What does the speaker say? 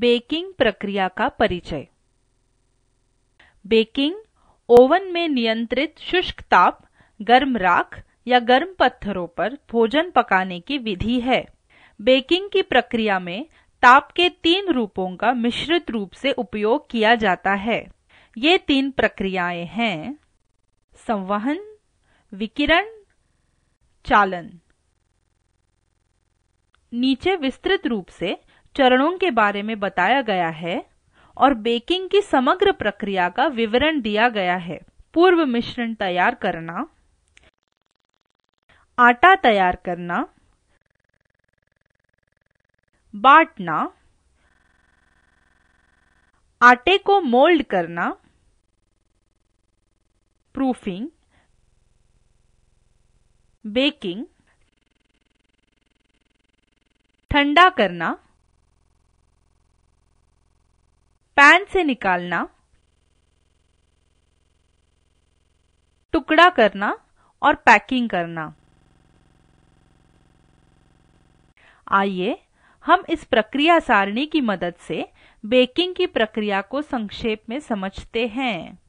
baking प्रक्रिया का परिचय बेकिंग ओवन में नियंत्रित शुष्क ताप गर्म राख या गर्म पत्थरों पर भोजन पकाने की विधि है बेकिंग की प्रक्रिया में ताप के तीन रूपों का मिश्रित रूप से उपयोग किया जाता है ये तीन प्रक्रियाएं हैं संवहन विकिरण चालन नीचे विस्तृत रूप से चरणों के बारे में बताया गया है और बेकिंग की समग्र प्रक्रिया का विवरण दिया गया है पूर्व मिश्रण तैयार करना आटा तैयार करना बांटना आटे को मोल्ड करना प्रूफिंग बेकिंग ठंडा करना पैन से निकालना टुकड़ा करना और पैकिंग करना आइए हम इस प्रक्रिया सारणी की मदद से बेकिंग की प्रक्रिया को संक्षेप में समझते हैं